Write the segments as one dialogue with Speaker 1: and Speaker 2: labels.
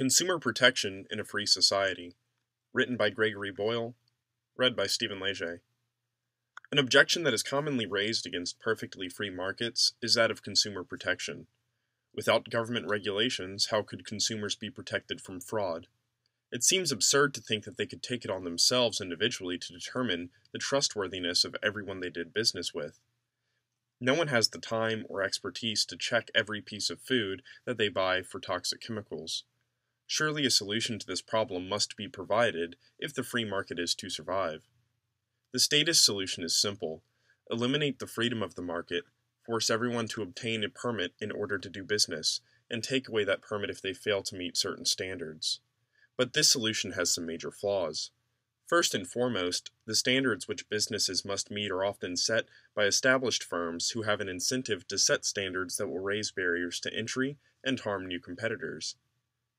Speaker 1: Consumer Protection in a Free Society, written by Gregory Boyle, read by Stephen Leger. An objection that is commonly raised against perfectly free markets is that of consumer protection. Without government regulations, how could consumers be protected from fraud? It seems absurd to think that they could take it on themselves individually to determine the trustworthiness of everyone they did business with. No one has the time or expertise to check every piece of food that they buy for toxic chemicals. Surely a solution to this problem must be provided if the free market is to survive. The statist solution is simple eliminate the freedom of the market, force everyone to obtain a permit in order to do business, and take away that permit if they fail to meet certain standards. But this solution has some major flaws. First and foremost, the standards which businesses must meet are often set by established firms who have an incentive to set standards that will raise barriers to entry and harm new competitors.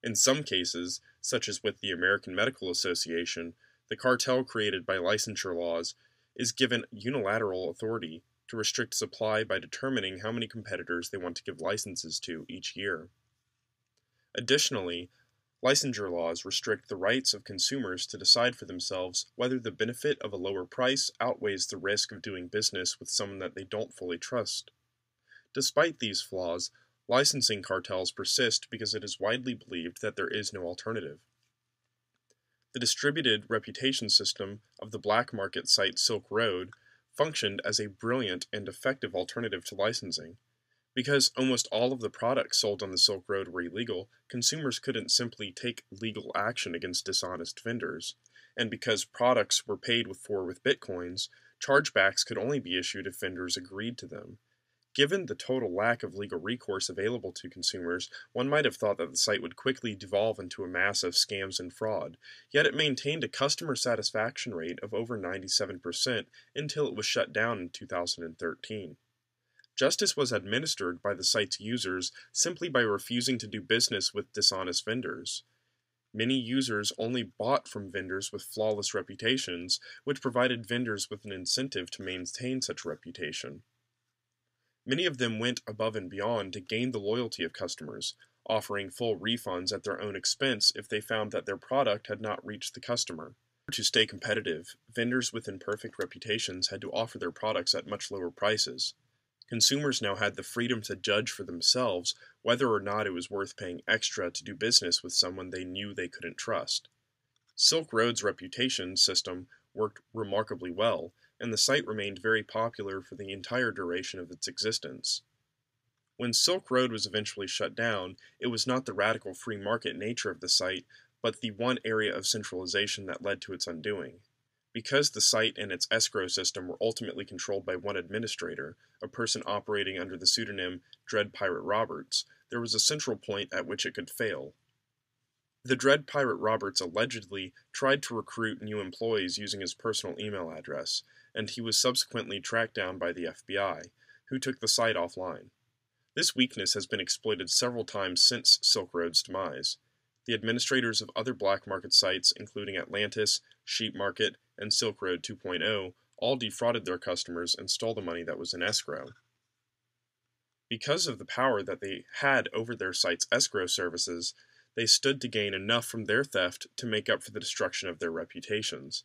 Speaker 1: In some cases, such as with the American Medical Association, the cartel created by licensure laws is given unilateral authority to restrict supply by determining how many competitors they want to give licenses to each year. Additionally, licensure laws restrict the rights of consumers to decide for themselves whether the benefit of a lower price outweighs the risk of doing business with someone that they don't fully trust. Despite these flaws, Licensing cartels persist because it is widely believed that there is no alternative. The distributed reputation system of the black market site Silk Road functioned as a brilliant and effective alternative to licensing. Because almost all of the products sold on the Silk Road were illegal, consumers couldn't simply take legal action against dishonest vendors. And because products were paid for with bitcoins, chargebacks could only be issued if vendors agreed to them, Given the total lack of legal recourse available to consumers, one might have thought that the site would quickly devolve into a mass of scams and fraud, yet it maintained a customer satisfaction rate of over 97% until it was shut down in 2013. Justice was administered by the site's users simply by refusing to do business with dishonest vendors. Many users only bought from vendors with flawless reputations, which provided vendors with an incentive to maintain such reputation. Many of them went above and beyond to gain the loyalty of customers, offering full refunds at their own expense if they found that their product had not reached the customer. To stay competitive, vendors with imperfect reputations had to offer their products at much lower prices. Consumers now had the freedom to judge for themselves whether or not it was worth paying extra to do business with someone they knew they couldn't trust. Silk Road's reputation system worked remarkably well, and the site remained very popular for the entire duration of its existence. When Silk Road was eventually shut down, it was not the radical free market nature of the site, but the one area of centralization that led to its undoing. Because the site and its escrow system were ultimately controlled by one administrator, a person operating under the pseudonym Dread Pirate Roberts, there was a central point at which it could fail. The Dread Pirate Roberts allegedly tried to recruit new employees using his personal email address, and he was subsequently tracked down by the FBI, who took the site offline. This weakness has been exploited several times since Silk Road's demise. The administrators of other black market sites, including Atlantis, Sheep Market, and Silk Road 2.0, all defrauded their customers and stole the money that was in escrow. Because of the power that they had over their site's escrow services, they stood to gain enough from their theft to make up for the destruction of their reputations.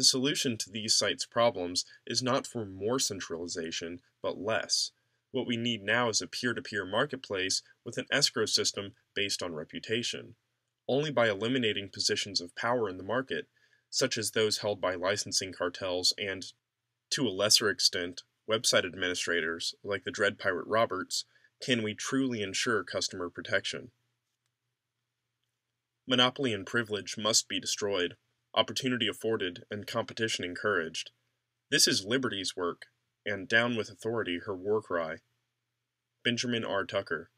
Speaker 1: The solution to these sites' problems is not for more centralization, but less. What we need now is a peer to peer marketplace with an escrow system based on reputation. Only by eliminating positions of power in the market, such as those held by licensing cartels and, to a lesser extent, website administrators like the Dread Pirate Roberts, can we truly ensure customer protection. Monopoly and privilege must be destroyed opportunity afforded, and competition encouraged. This is liberty's work, and Down with Authority her war cry. Benjamin R. Tucker.